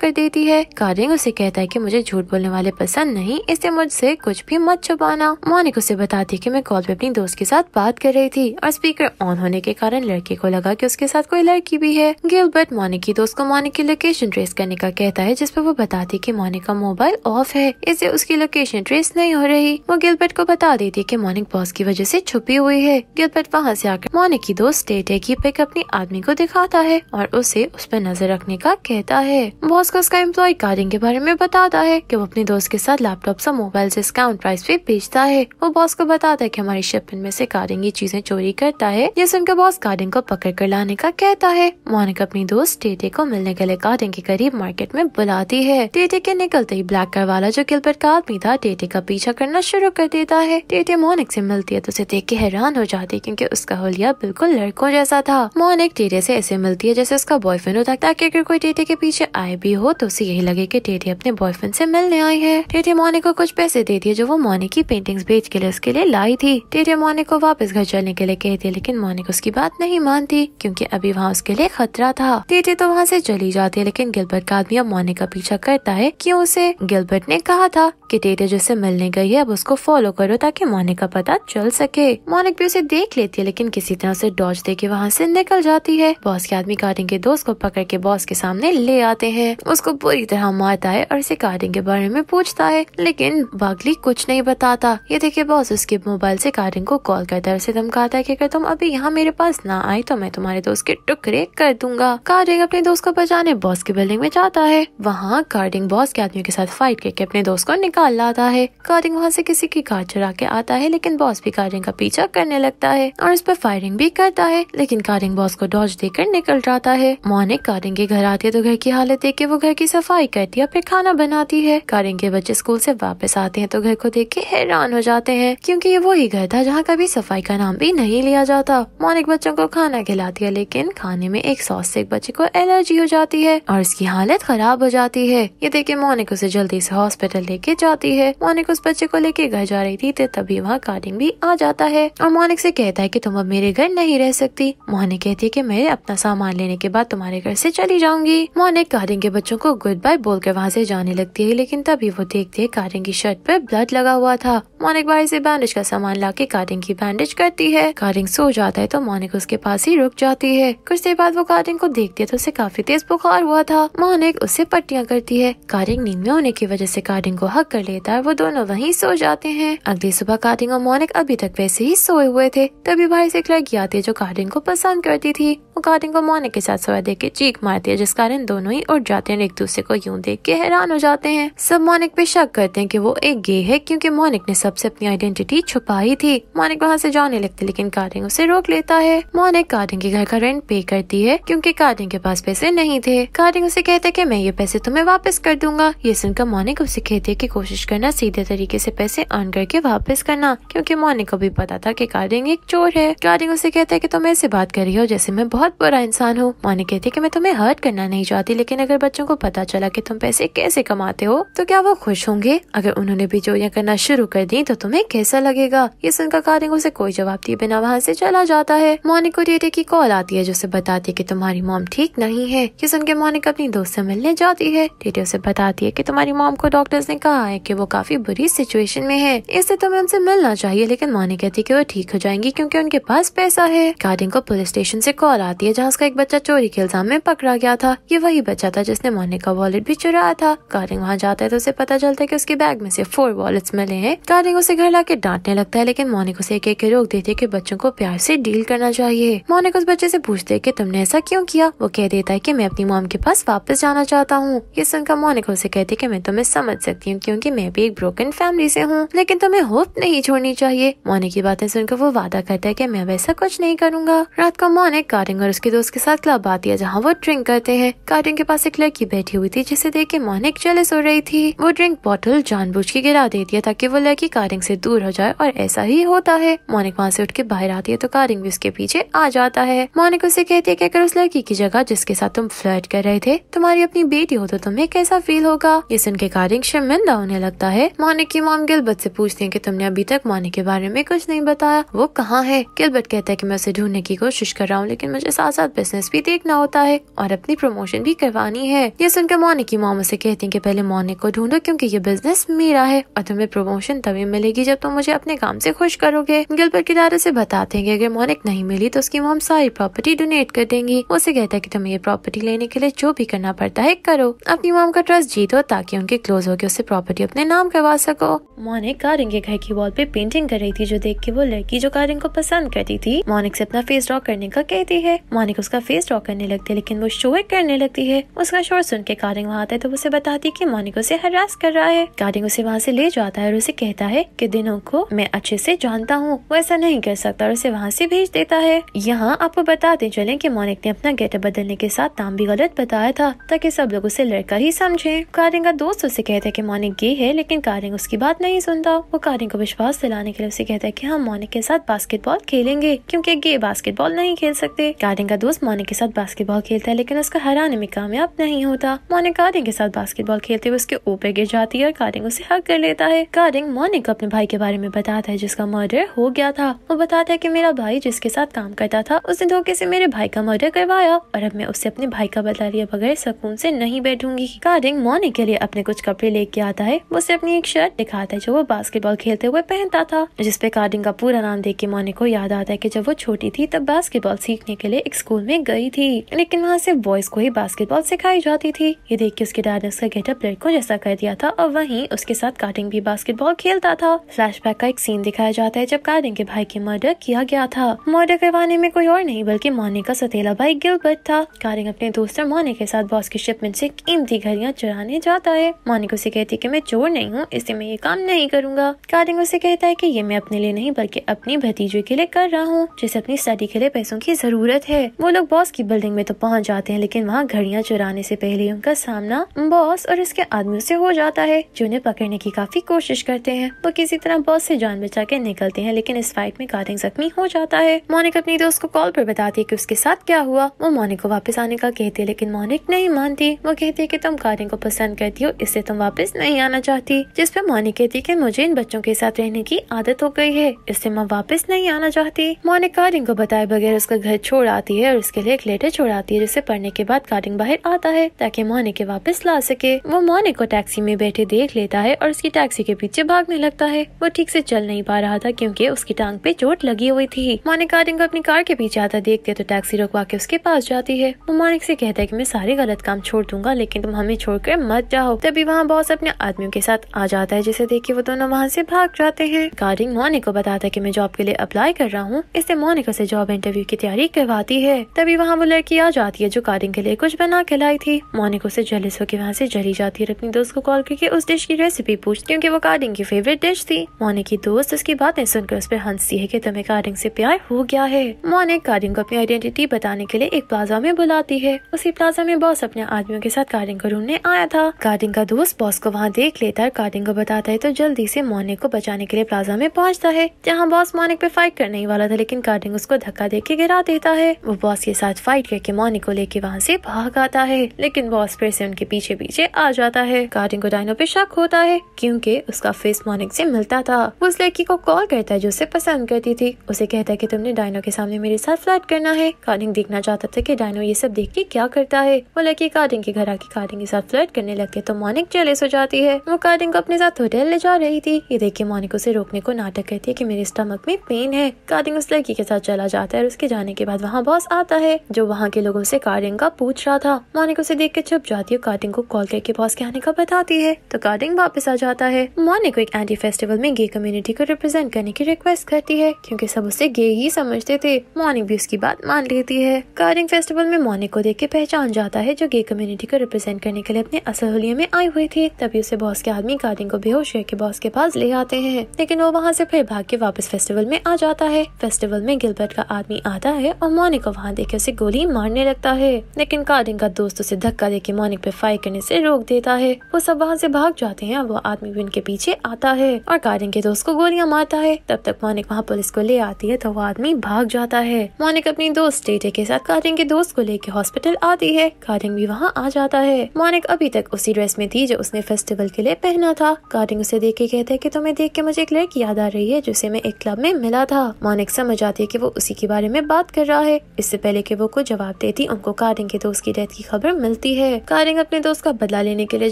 कर देती है कारिंग उसे कहता है की मुझे झूठ बोलने वाले पसंद नहीं इसलिए मुझसे कुछ भी मत छुपाना मोनिक उसे बताती है की मैं कॉल पे अपनी दोस्त के साथ बात कर रही थी और स्पीकर ऑन होने के कारण लड़के को लगा की उसके साथ कोई लड़की भी है गिलबर्ट मोनिक की दोस्त को मोनिक की लोकेशन ट्रेस करने का कहता है जिसपे वो बताती की मोनिक का मोबाइल ऑफ है इसलिए उसकी लोकेशन ट्रेस नहीं हो रही वो गिलबर्ट को बता देती कि मोनिक बॉस की वजह से छुपी हुई है गिलबर्ट वहाँ से आकर मोनिक की दोस्त स्टेट है की पिक अपने आदमी को दिखाता है और उसे उस पर नजर रखने का कहता है बॉस का उसका एम्प्लॉय गार्डन के बारे में बताता है कि वो अपने दोस्त के साथ लैपटॉप ऐसी मोबाइल डिस्काउंट प्राइस पे बेचता है वो बॉस को बताता है कि हमारी शिपमेंट में से गार्डन ये चीजें चोरी करता है ये सुनकर बॉस कार्डिंग को पकड़ कर लाने का कहता है मोनिक अपनी दोस्त टेटे को मिलने के लिए गार्डन के करीब मार्केट में बुलाती है टेटे के निकलते ही ब्लैक कर वाला जो गिलबर्ट का आदमी था टेटे का पीछा करना शुरू कर देता है टेटे मोनिक से मिलती है तो उसे देख के हैरान हो जाती है क्यूँकी उसका होलिया बिल्कुल लड़कों जैसा था मोनिक टेटे ऐसी ऐसे मिलती है जैसे उसका बॉय बॉयफ्रेंड हो सकता है अगर कोई टेटे के पीछे आए भी हो तो उसे यही लगे कि टेटे अपने बॉयफ्रेंड से मिलने आई है टेटे मोने को कुछ पैसे दे दिए जो वो मोनी की पेंटिंग्स बेच के लिए उसके लिए लाई थी टेटे मोने को वापस घर चलने के लिए कहती है लेकिन मोनिक को उसकी बात नहीं मानती क्यूँकी अभी वहाँ उसके लिए खतरा था टेटे तो वहाँ ऐसी चली जाती है लेकिन गिलबर्ट का आदमी अब मोने का पीछा करता है की उसे गिलबर्ट ने कहा था कि टेटे जिससे मिलने गई है अब उसको फॉलो करो ताकि मोनिक का पता चल सके मोनिक भी उसे देख लेती है लेकिन किसी तरह से डॉज दे के वहाँ से निकल जाती है बॉस के आदमी कार्टिंग के दोस्त उसको पकड़ के बॉस के सामने ले आते हैं उसको पूरी तरह मारता है और इसे कार्डिंग के बारे में पूछता है लेकिन बागली कुछ नहीं बताता ये देखिए बॉस उसके मोबाइल से कार्डिंग को कॉल करता है उसे धमकाता है कि अगर तुम अभी यहाँ मेरे पास ना आए तो मैं तुम्हारे दोस्त के टुकड़े कर दूंगा कार्डिंग अपने दोस्त को बचाने बॉस की बिल्डिंग में जाता है वहाँ कार्डिंग बॉस के आदमियों के साथ फाइट करके अपने दोस्त को निकाल लाता है कार्डिंग वहाँ से किसी की कार चुरा के आता है लेकिन बॉस भी कार्डिंग का पीछा करने लगता है और उस पर फायरिंग भी करता है लेकिन कार्डिंग बॉस को डॉज देकर निकल जाता है मोनिक कारिंग के घर आती है तो घर की हालत देख के वो घर की सफाई करती है फिर खाना बनाती है कारिंग के बच्चे स्कूल से वापस आते हैं तो घर को देख के हैरान हो जाते हैं क्योंकि ये वही घर था जहाँ कभी सफाई का नाम भी नहीं लिया जाता मोनिक बच्चों को खाना खिलाती है लेकिन खाने में एक सॉस से एक बच्चे को एलर्जी हो जाती है और इसकी हालत खराब हो जाती है ये देखे मोनिक उसे जल्दी से हॉस्पिटल लेके जाती है मोनिक उस बच्चे को लेके घर जा रही थी तो तभी वहाँ कारिंग भी आ जाता है और मोनिक से कहता है की तुम अब मेरे घर नहीं रह सकती मोहनिक कहती है की मैं अपना सामान लेने के बाद तुम तुम्हारे घर से चली जाऊंगी मोनिक कारिंग के बच्चों को गुड बाय बोलकर वहाँ से जाने लगती है लेकिन तभी वो देखते है कारिंग की शर्ट पर ब्लड लगा हुआ था मोनिक बाहर से बैंडेज का सामान ला के कारिंग की बैंडेज करती है कारिंग सो जाता है तो मोनिक उसके पास ही रुक जाती है कुछ देर बाद वो कारिंग को देखती है तो उसे काफी तेज बुखार हुआ था मोनिक उससे पट्टियाँ करती है कारिंग नींद में होने की वजह से कारिंग को हक कर लेता है वो दोनों वही सो जाते हैं अगली सुबह कारिंग और मोनिक अभी तक वैसे ही सोए हुए थे तभी बाहर से एक लड़की आती है जो कारिंग को पसंद करती थी वो कारिंग को मोनिक के साथ सोया के चीख मारती है जिस कारण दोनों ही उठ जाते हैं एक दूसरे को यूं देख के हैरान हो जाते हैं सब मोनिक पे शक करते हैं कि वो एक गे है क्योंकि मोनिक ने सबसे अपनी आइडेंटिटी छुपाई थी मोनिक वहाँ से जाने लगती लेकिन कार्डिंग उसे रोक लेता है मोनिक कार्डिंग के घर का रेंट पे करती है क्यूँकी कार्डिंग के पास पैसे नहीं थे कार्डिंग उसे कहते की मैं ये पैसे तुम्हें वापस कर दूंगा ये सुनकर मोनिक उसे कहते की कोशिश करना सीधे तरीके ऐसी पैसे अर्न करके वापस करना क्यूँकी मोनिक को भी पता था की कार्डिंग एक चोर है कार्डिंग उसे कहते है की तुम ऐसे बात करी हो जैसे मैं बहुत बुरा इंसान हूँ मोनिक रही थी कि मैं तुम्हें हर्ट करना नहीं चाहती लेकिन अगर बच्चों को पता चला कि तुम पैसे कैसे कमाते हो तो क्या वो खुश होंगे अगर उन्होंने भी चोरियाँ करना शुरू कर दी तो तुम्हें कैसा लगेगा ये सुनकर कारिंग उसे कोई जवाब दिए बिना वहाँ से चला जाता है मोनिक को डेटे की कॉल आती है जो उसे बताती है की तुम्हारी मोम ठीक नहीं है ये सुन के मोनिक अपनी दोस्त ऐसी मिलने जाती है डेटे उसे बताती है की तुम्हारी मोम को डॉक्टर ने कहा है की वो काफी बुरी सिचुएशन में है इससे तुम्हें उनसे मिलना चाहिए लेकिन मोनिक कहती है की वो ठीक हो जाएंगी क्यूँकी उनके पास पैसा है कारिंग को पुलिस स्टेशन से कॉल आती है जहाँ उसका एक बच्चा चोरी खेल इल्जाम में पकड़ा गया था ये वही बच्चा था जिसने मोनिका वॉलेट भी चुराया था कारिंग वहाँ जाता है तो उसे पता चलता है की उसके बैग में से फोर वॉलेट मिले हैं कारिंग उसे घर लाके डांटने लगता है लेकिन मोनिक उसे एक एक रोक देती है की बच्चों को प्यार से डील करना चाहिए मोनिक उस बच्चे ऐसी पूछते है की तुमने ऐसा क्यों किया वो कह देता है की मैं अपनी मोम के पास वापस जाना चाहता हूँ ये सुनकर मोनिक उसे कहती है की मैं तुम्हें समझ सकती हूँ क्यूँकी मैं भी एक ब्रोकन फैमिली ऐसी हूँ लेकिन तुम्हें होप नहीं छोड़नी चाहिए मोनिक की बातें सुनकर वो वादा करता है की मैं वैसा कुछ नहीं करूँगा रात को मोनिक कारिंग और उसके दोस्त के साथ क्लब आती है जहाँ वो ड्रिंक करते हैं कार्टिंग के पास एक लड़की बैठी हुई थी जिसे देख के मोनिक जेलस हो रही थी वो ड्रिंक बॉटल जानबूझ के गिरा देती है ताकि वो लड़की कारिंग से दूर हो जाए और ऐसा ही होता है मोनिक वहाँ से उठ के बाहर आती है तो कारिंग भी उसके पीछे आ जाता है मोनिक उसे कहती है की अगर उस लड़की की जगह जिसके साथ तुम फ्लर्ट कर रहे थे तुम्हारी अपनी बेटी हो तो तुम्हें कैसा फील होगा ये सुन के कारिंग शर्मिंदा होने लगता है मोनिक की मोम गिलबत ऐसी पूछती है की तुमने अभी तक मोनिक के बारे में कुछ नहीं बताया वो कहाँ है गिलबत कहता है की मैं उसे ढूंढने की कोशिश कर रहा हूँ लेकिन मुझे साथ साथ बिजनेस भी देखना होता होता है और अपनी प्रमोशन भी करवानी है ये सुनकर मोनिक की मामा से कहती है की पहले मोनिक को ढूंढो क्यूँकी ये बिजनेस मेरा है और तुम्हें प्रमोशन तभी मिलेगी जब तुम मुझे अपने काम से खुश करोगे गिलबर्ट किनारे से बताते हैं कि अगर मोनिक नहीं मिली तो उसकी मोम सारी प्रॉपर्टी डोनेट कर देंगी उसे कहता है की तुम्हें ये प्रॉपर्टी लेने के लिए जो भी करना पड़ता है करो अपनी मोम का ट्रस्ट जीतो ताकि उनके क्लोज होकर उसे प्रॉपर्टी अपने नाम करवा सको मोनिक कारिंग के घर की वॉल पे पेंटिंग कर रही थी जो देख के वो लड़की जो कारिंग को पसंद करती थी मोनिक से अपना फेस ड्रॉ करने का कहती है मोनिक उसका फेस ड्रॉ करने लगे लगती है लेकिन वो शोर करने लगती है उसका शोर सुन के कारिंग वहाँ आता है तो उसे बताती है की मोनिक उसे हरास कर रहा है कारिंग उसे वहाँ से ले जाता है और उसे कहता है की दिनों को मैं अच्छे से जानता हूँ वो ऐसा नहीं कर सकता और उसे वहाँ से भेज देता है यहाँ आपको बताते चले की मोनिक ने अपना गेटअप बदलने के साथ नाम भी गलत बताया था ताकि सब लोग उसे लड़का ही समझे कारिंग का दोस्त उसे कहता है की मोनिक गे है लेकिन कारिंग उसकी बात नहीं सुनता वो कारिंग को विश्वास दिलाने के लिए उसे कहता है की हम हाँ, मोनिक के साथ बास्केटबॉल खेलेंगे क्यूँकी गे बास्केटबॉल नहीं खेल सकते कारिंग का दोस्त मोनिक के साथ बास्केटबॉल बास्केटबॉल खेलता है लेकिन उसका हराने में कामयाब नहीं होता मोनिक कारिंग के साथ बास्केटबॉल खेलते हुए उसके ऊपर गिर जाती है और कारिंग उसे हक कर लेता है कारिंग मोनिक को अपने भाई के बारे में बताता है जिसका मर्डर हो गया था वो बताता है की मेरा भाई जिसके साथ काम करता था उसने धोखे ऐसी मेरे भाई का मर्डर करवाया और अब मैं उससे अपने भाई का बदला लिया बगैर सुकून ऐसी नहीं बैठूंगी कारिंग मोनिक के लिए अपने कुछ कपड़े लेके आता है वो उसे अपनी एक शर्ट दिखाता है जो वो बास्केटबॉल खेलते हुए पहनता था जिसपे कार्डिंग का पूरा नाम देख के मोनिक को याद आता है की जब वो छोटी थी तब बास्केटबॉल सीखने के लिए एक स्कूल में गई थी लेकिन वहाँ से बॉयज को ही बास्केटबॉल सिखाई जाती थी ये देख के उसके डैड ने उसका गेटअप लड़कों जैसा कर दिया था और वहीं उसके साथ कार्टिंग भी बास्केटबॉल खेलता था फ्लैशबैक का एक सीन दिखाया जाता है जब कार्टिंग के भाई की मर्डर किया गया था मर्डर करवाने में कोई और नहीं बल्कि मोने का सतेला भाई गिलबर्ट था कार्टिंग अपने दोस्त और मोने के साथ बॉस की शिपमेंट से कीमती घड़ियाँ चुराने जाता है मोने को उसे कहती है की मैं चोर नहीं हूँ इसलिए मैं ये काम नहीं करूंगा कार्टिंग उसे कहता है की ये मैं अपने लिए नहीं बल्कि अपनी भतीजे के लिए कर रहा हूँ जिसे अपनी स्टडी के लिए पैसों की जरूरत है वो लोग बॉस की बिल्डिंग में तो पहुंच जाते हैं लेकिन वहाँ घड़ियाँ चुराने से पहले उनका सामना बॉस और इसके आदमियों से हो जाता है जो उन्हें पकड़ने की काफी कोशिश करते हैं वो किसी तरह बॉस से जान बचा के निकलते हैं लेकिन इस फाइट में कार्डिंग जख्मी हो जाता है मोनिक अपनी दोस्त को कॉल पर बताती है की उसके साथ क्या हुआ वो मोनिक को वापस आने का कहती है लेकिन मोनिक नहीं मानती वो कहती है की तुम कार्डिंग को पसंद करती हो इससे तुम वापस नहीं आना चाहती जिसपे मोनिक कहती की मुझे इन बच्चों के साथ रहने की आदत हो गई है इससे मैं वापस नहीं आना चाहती मोनिक कार्डिंग को बताए बगैर उसका घर छोड़ आती है और उसके लिए एक लेटर छोड़ आती है जिसे पढ़ने के बाद कार्टिंग बाहर आता है ताकि के वापस ला सके वो मोनिक को टैक्सी में बैठे देख लेता है और उसकी टैक्सी के पीछे भागने लगता है वो ठीक से चल नहीं पा रहा था क्योंकि उसकी टांग पे चोट लगी हुई थी मोनिक कार्टिंग को अपनी कार के पीछे आता देखते तो टैक्सी रुकवा के उसके पास जाती है वो मोनिक से कहता है की मैं सारे गलत काम छोड़ दूंगा लेकिन तुम हमें कर मत जाओ तभी वहाँ बॉस अपने आदमियों के साथ आ जाता है जिसे देख के वो दोनों वहाँ से भाग जाते हैं कार्टिंग मोनिक को बताता है की मैं जॉब के लिए अप्लाई कर रहा हूँ इससे मोनिक ऐसी जॉब इंटरव्यू की तैयारी करवाती है तभी वहाँ वो लड़की आ जाती है जो कारिंग के लिए कुछ बना के लाई थी मोनिक उसे जलिस होकर वहाँ से जली जाती है अपनी दोस्त को कॉल करके उस डिश की रेसिपी पूछती हूँ वो कारिंग की फेवरेट डिश थी मोनिक की दोस्त उसकी बातें सुनकर उस पर हंसती है की तुम्हें कारिंग से प्यार हो गया है मोनिक कारिंग को अपनी आइडेंटिटी बताने के लिए एक प्लाजा में बुलाती है उसी प्लाजा में बॉस अपने आदमियों के साथ कारिंग को ढूंढने आया था कारिंग का दोस्त बॉस को वहाँ देख लेता है कारिंग को बताता है तो जल्दी से मोनिक को बचाने के लिए प्लाजा में पहुँचता है जहाँ बॉस मोनिक पे फाइट करने ही वाला था लेकिन कार्डिंग उसको धक्का दे के गिरा देता है वो बॉस के साथ फाइट करके पोकेमोन को लेके वहाँ से भाग आता है लेकिन बॉस फिर से उनके पीछे पीछे आ जाता है कार्टिंग को डायनो पे शक होता है क्योंकि उसका फेस मोनिक से मिलता था वो उस लड़की को कॉल करता है जो उसे पसंद करती थी उसे कहता है कि तुमने डायनो के सामने मेरे साथ फ्लैट करना है कार्टिंग देखना चाहता था की डायनो ये सब देख के क्या करता है वो लड़की कार्टिंग के घर आके कार्टिंग के साथ फ्लैट करने लगते है तो मोनिक जेलिस हो जाती है वो कार्टिंग को अपने साथ होटल ले जा रही थी ये देख के मोनिक उसे रोकने को नाटक कहती है की मेरे स्टमक में पेन है कार्टिंग उस लड़की के साथ चला जाता है और उसके जाने के बाद वहाँ बॉस आता है जो वहाँ के के लोगों से कार्डिंग का पूछ रहा था मोनिका उसे देख के छुप जाती है कार्डिंग को कॉल करके बॉस के आने का बताती है तो कार्डिंग वापस आ जाता है मोनिक को एक एंटी फेस्टिवल में गे कम्युनिटी को रिप्रेजेंट करने की रिक्वेस्ट करती है क्योंकि सब उसे गे ही समझते थे मोनिक भी उसकी बात मान लेती है कार्डिंग फेस्टिवल में मोनिक को देख के पहचान जाता है जो गे कम्युनिटी को रिप्रेजेंट करने के लिए अपने असल में आई हुई थी तभी उसे बॉस के आदमी कार्डिंग को बेहोश करके बॉस के पास ले आते हैं लेकिन वो वहाँ से फिर भाग के वापस फेस्टिवल में आ जाता है फेस्टिवल में गिलबर्ट का आदमी आता है और मोनिक को वहाँ देख के उसे गोली मार भरने लगता है लेकिन कादिन का दोस्त उसे धक्का देके मोनिक पे फायर करने से रोक देता है वो सब वहाँ से भाग जाते हैं वो आदमी भी उनके पीछे आता है और कादिन के दोस्त को गोलियां मारता है तब तक मोनिक वहाँ पुलिस को ले आती है तो वो आदमी भाग जाता है मोनिक अपनी दोस्त टेटे के साथ कादिन के दोस्त को लेके हॉस्पिटल आती है कादिन भी वहाँ आ जाता है मोनिक अभी तक उसी ड्रेस में थी जो उसने फेस्टिवल के लिए पहना था कादिन उसे देख के कहते है की तुम्हें देख के मुझे एक लड़की याद आ रही है जिसे मैं एक क्लब में मिला था मोनिक समझ आती है की वो उसी के बारे में बात कर रहा है इससे पहले की वो कुछ जवाब देती उनको कारिंग के दोस्त की डेथ की खबर मिलती है कारिंग अपने दोस्त का बदला लेने के लिए